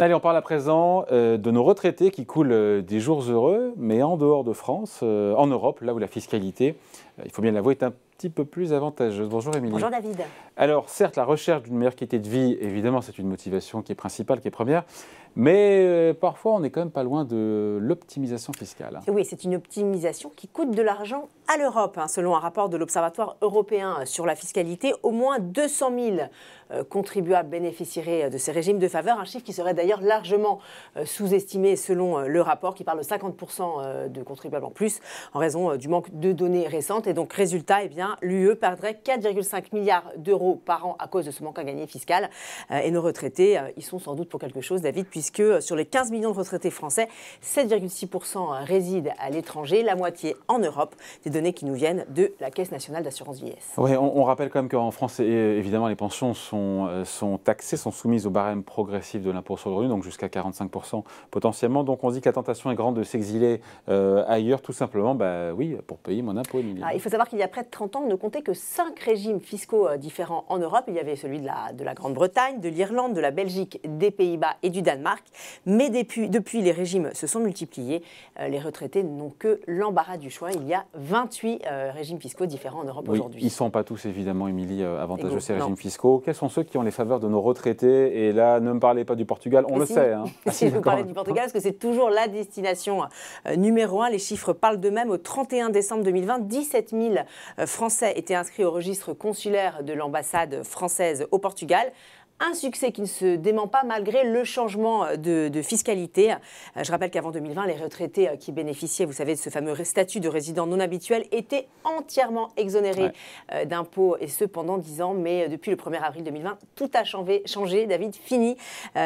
Allez, on parle à présent euh, de nos retraités qui coulent euh, des jours heureux, mais en dehors de France, euh, en Europe, là où la fiscalité, il faut bien l'avouer, est un petit peu plus avantageuse. Bonjour Émilie. Bonjour David. Alors certes, la recherche d'une meilleure qualité de vie, évidemment, c'est une motivation qui est principale, qui est première, mais euh, parfois, on n'est quand même pas loin de l'optimisation fiscale. Oui, c'est une optimisation qui coûte de l'argent à l'Europe. Hein, selon un rapport de l'Observatoire européen euh, sur la fiscalité, au moins 200 000 euh, contribuables bénéficieraient de ces régimes de faveur, un chiffre qui serait d'ailleurs largement sous-estimé selon le rapport qui parle de 50 de contribuables en plus en raison du manque de données récentes. Et donc, résultat, eh bien, l'UE perdrait 4,5 milliards d'euros par an à cause de ce manque à gagner fiscal. Et nos retraités, ils sont sans doute pour quelque chose, David, puisque euh, sur les 15 millions de retraités français, 7,6% euh, résident à l'étranger, la moitié en Europe, des données qui nous viennent de la Caisse nationale d'assurance vieillesse. Oui, on, rappelle quand même qu'en France, euh, évidemment, les pensions sont, taxées, sont soumises au barème progressif de l'impôt sur le revenu, donc jusqu'à 45% potentiellement. Donc on dit que la tentation est grande de s'exiler ailleurs, tout simplement, bah, oui, pour payer mon impôt, ah, il faut savoir qu'il y a près de 30 ans, on ne comptait que 5 régimes fiscaux différents en Europe. Il y avait celui de la Grande-Bretagne, de l'Irlande, de la Belgique, des Pays-Bas et du Danemark. Mais depuis, depuis les régimes se sont multipliés. Euh, les retraités n'ont que l'embarras du choix. Il y a 28 euh, régimes fiscaux différents en Europe oui, aujourd'hui. Ils ne sont pas tous, évidemment, Émilie, euh, avantageux ces régimes fiscaux. Quels sont ceux qui ont les faveurs de nos retraités Et là, ne me parlez pas du Portugal, on le sait. Hein. si, je ah, vous parlez du Portugal, parce que c'est toujours la destination numéro un. Les chiffres parlent d'eux-mêmes. Au 31 décembre 2020, 17 000 Français étaient inscrits au registre consulaire de l'ambassade française au Portugal un succès qui ne se dément pas malgré le changement euh, de, fiscalité. Euh, je rappelle qu'avant 2020, les retraités euh, qui bénéficiaient, vous savez, de ce fameux statut de résident non habituel étaient entièrement exonérés d'impôts et ce pendant 10 ans. Mais depuis le 1er avril 2020, tout a changé, changé David, fini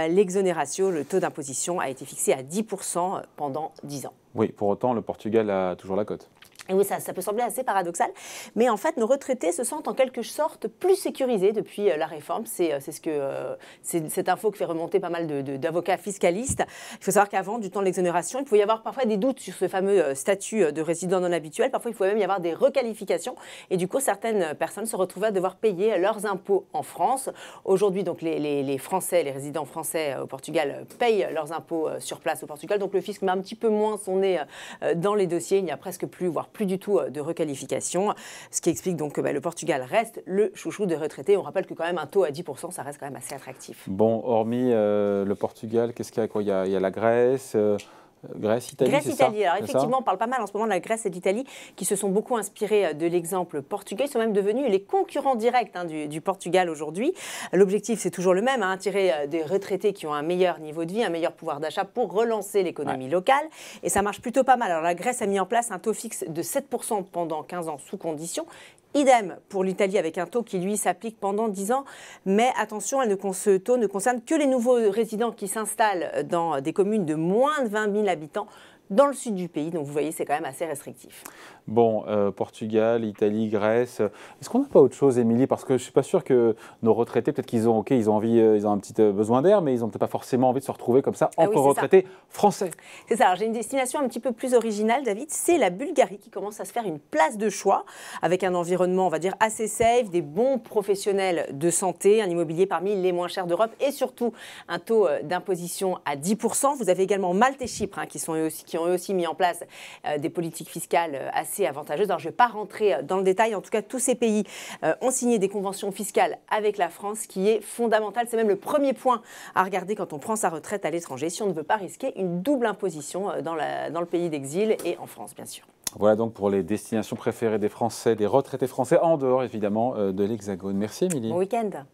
l'exonération. Le taux d'imposition a été fixé à 10% pendant 10 ans. Oui, pour autant, le Portugal a toujours la cote. Et oui, ça, peut sembler assez paradoxal, mais en fait, nos retraités se sentent en quelque sorte plus sécurisés depuis euh, la réforme. C'est euh, ce que euh, cette info que fait remonter pas mal d'avocats fiscalistes. Il faut savoir qu'avant, du temps de l'exonération, il pouvait y avoir parfois des doutes sur ce fameux statut de résident non habituel. Parfois, il pouvait même y avoir des requalifications. Et du coup, certaines personnes se retrouvaient à devoir payer leurs impôts en France. Aujourd'hui, donc, les, les, Français, les résidents français au Portugal payent leurs impôts sur place au Portugal. Donc, le fisc met un petit peu moins son nez dans les dossiers. Il n'y a presque plus, voire plus plus du tout euh, de requalification, ce qui explique donc que bah, le Portugal reste le chouchou des retraités. On rappelle que quand même un taux à 10%, ça reste quand même assez attractif. Bon, hormis euh, le Portugal, qu'est-ce qu'il y a il y a, la Grèce. Euh, Grèce, Italie. Italie. Alors effectivement, on parle pas mal en ce moment de la Grèce et de l'Italie qui se sont beaucoup inspirés euh, de l'exemple portugais. Ils sont même devenus les concurrents directs hein, du, Portugal aujourd'hui. L'objectif, c'est toujours le même hein, tirer euh, des retraités qui ont un meilleur niveau de vie, un meilleur pouvoir d'achat pour relancer l'économie locale. Et ça marche plutôt pas mal. Alors la Grèce a mis en place un taux fixe de 7% pendant 15 ans sous condition Idem pour l'Italie avec un taux qui, lui, s'applique pendant 10 ans. Mais attention, elle ce taux ne concerne que les nouveaux résidents qui s'installent dans des communes de moins de 20 000 habitants dans le sud du pays. Donc vous voyez, c'est quand même assez restrictif. Bon, euh, Portugal, Italie, Grèce. Est-ce qu'on n'a pas autre chose, Émilie Parce que je ne suis pas sûr que nos retraités, peut-être qu'ils ont, ok, ils ont envie, euh, ils ont un petit euh, besoin d'air, mais ils n'ont peut-être pas forcément envie de se retrouver comme ça ah encore retraités français. C'est ça. J'ai une destination un petit peu plus originale, David. C'est la Bulgarie qui commence à se faire une place de choix avec un environnement, on va dire, assez safe, des bons professionnels de santé, un immobilier parmi les moins chers d'Europe et surtout un taux d'imposition à 10%. Vous avez également Malte et Chypre hein, qui sont eux aussi qui ont aussi mis en place euh, des politiques fiscales euh, assez avantageuses. Alors je ne vais pas rentrer euh, dans le détail. En tout cas, tous ces pays ont signé des conventions fiscales avec la France, qui est fondamental. C'est même le premier point à regarder quand on prend sa retraite à l'étranger, si on ne veut pas risquer une double imposition dans, la, dans le pays d'exil et en France, bien sûr. Voilà donc pour les destinations préférées des Français, des retraités français, en dehors évidemment de l'Hexagone. Merci Émilie. Bon week-end.